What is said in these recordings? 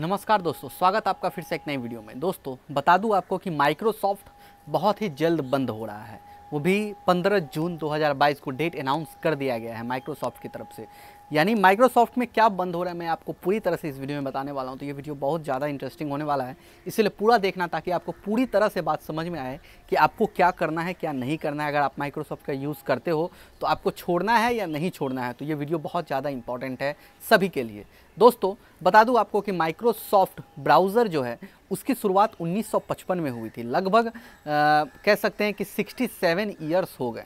नमस्कार दोस्तों स्वागत आपका फिर से एक नई वीडियो में दोस्तों बता दूं आपको कि माइक्रोसॉफ्ट बहुत ही जल्द बंद हो रहा है वो भी 15 जून 2022 को डेट अनाउंस कर दिया गया है माइक्रोसॉफ्ट की तरफ से यानी माइक्रोसॉफ्ट में क्या बंद हो रहा है मैं आपको पूरी तरह से इस वीडियो में बताने वाला हूँ तो ये वीडियो बहुत ज़्यादा इंटरेस्टिंग होने वाला है इसलिए पूरा देखना ताकि आपको पूरी तरह से बात समझ में आए कि आपको क्या करना है क्या नहीं करना है अगर आप माइक्रोसॉफ्ट का यूज़ करते हो तो आपको छोड़ना है या नहीं छोड़ना है तो ये वीडियो बहुत ज़्यादा इंपॉर्टेंट है सभी के लिए दोस्तों बता दूँ आपको कि माइक्रोसॉफ्ट ब्राउज़र जो है उसकी शुरुआत 1955 में हुई थी लगभग कह सकते हैं कि 67 ईयर्स हो गए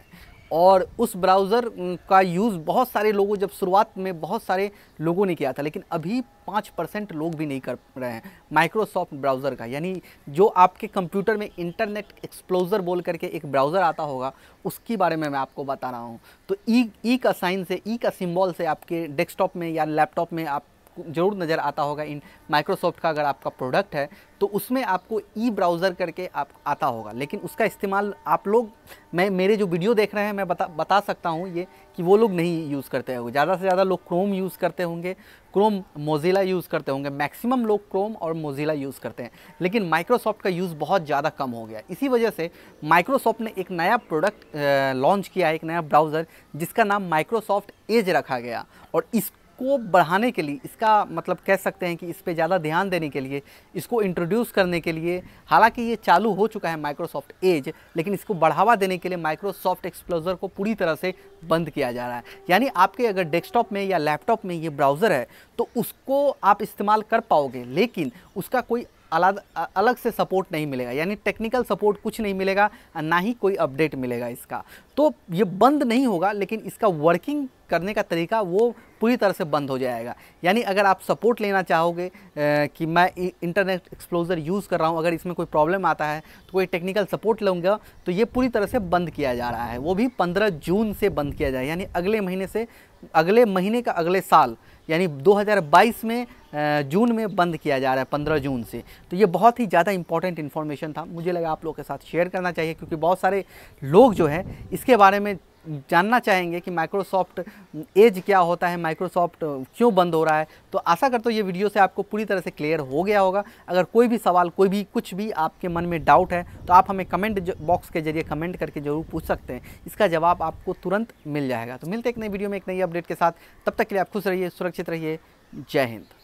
और उस ब्राउज़र का यूज़ बहुत सारे लोगों जब शुरुआत में बहुत सारे लोगों ने किया था लेकिन अभी पाँच परसेंट लोग भी नहीं कर रहे हैं माइक्रोसॉफ्ट ब्राउज़र का यानी जो आपके कंप्यूटर में इंटरनेट एक्सप्लोज़र बोल करके एक ब्राउज़र आता होगा उसके बारे में मैं आपको बता रहा हूँ तो ई e, ई e का साइन से ई e का सिम्बॉल से आपके डेस्कटॉप में या लैपटॉप में आप ज़रूर नज़र आता होगा इन माइक्रोसॉफ्ट का अगर आपका प्रोडक्ट है तो उसमें आपको ई ब्राउज़र करके आप आता होगा लेकिन उसका इस्तेमाल आप लोग मैं मेरे जो वीडियो देख रहे हैं मैं बता बता सकता हूँ ये कि वो लोग नहीं यूज़ करते होंगे ज़्यादा से ज़्यादा लोग क्रोम यूज़ करते होंगे क्रोम मोजिला यूज़ करते होंगे मैक्सिमम लोग क्रोम और मोजिला यूज़ करते हैं लेकिन माइक्रोसॉफ्ट का यूज़ बहुत ज़्यादा कम हो गया इसी वजह से माइक्रोसॉफ्ट ने एक नया प्रोडक्ट लॉन्च किया है एक नया ब्राउज़र जिसका नाम माइक्रोसॉफ्ट एज रखा गया और इस को बढ़ाने के लिए इसका मतलब कह सकते हैं कि इस पर ज़्यादा ध्यान देने के लिए इसको इंट्रोड्यूस करने के लिए हालांकि ये चालू हो चुका है माइक्रोसॉफ्ट एज लेकिन इसको बढ़ावा देने के लिए माइक्रोसॉफ्ट एक्सप्लोजर को पूरी तरह से बंद किया जा रहा है यानी आपके अगर डेस्कटॉप में या लैपटॉप में ये ब्राउज़र है तो उसको आप इस्तेमाल कर पाओगे लेकिन उसका कोई अलग अलग से सपोर्ट नहीं मिलेगा यानी टेक्निकल सपोर्ट कुछ नहीं मिलेगा ना ही कोई अपडेट मिलेगा इसका तो ये बंद नहीं होगा लेकिन इसका वर्किंग करने का तरीका वो पूरी तरह से बंद हो जाएगा यानी अगर आप सपोर्ट लेना चाहोगे ए, कि मैं इंटरनेट एक्सप्लोजर यूज़ कर रहा हूँ अगर इसमें कोई प्रॉब्लम आता है तो कोई टेक्निकल सपोर्ट लूँगा तो ये पूरी तरह से बंद किया जा रहा है वो भी 15 जून से बंद किया जाए यानी अगले महीने से अगले महीने का अगले साल यानी 2022 में जून में बंद किया जा रहा है पंद्रह जून से तो ये बहुत ही ज़्यादा इंपॉर्टेंट इन्फॉर्मेशन था मुझे लगा आप लोग के साथ शेयर करना चाहिए क्योंकि बहुत सारे लोग जो है इसके बारे में जानना चाहेंगे कि माइक्रोसॉफ्ट एज क्या होता है माइक्रोसॉफ्ट क्यों बंद हो रहा है तो आशा करता हूँ ये वीडियो से आपको पूरी तरह से क्लियर हो गया होगा अगर कोई भी सवाल कोई भी कुछ भी आपके मन में डाउट है तो आप हमें कमेंट बॉक्स के जरिए कमेंट करके ज़रूर पूछ सकते हैं इसका जवाब आपको तुरंत मिल जाएगा तो मिलते एक नई वीडियो में एक नई अपडेट के साथ तब तक के लिए आप खुश रहिए सुरक्षित रहिए जय हिंद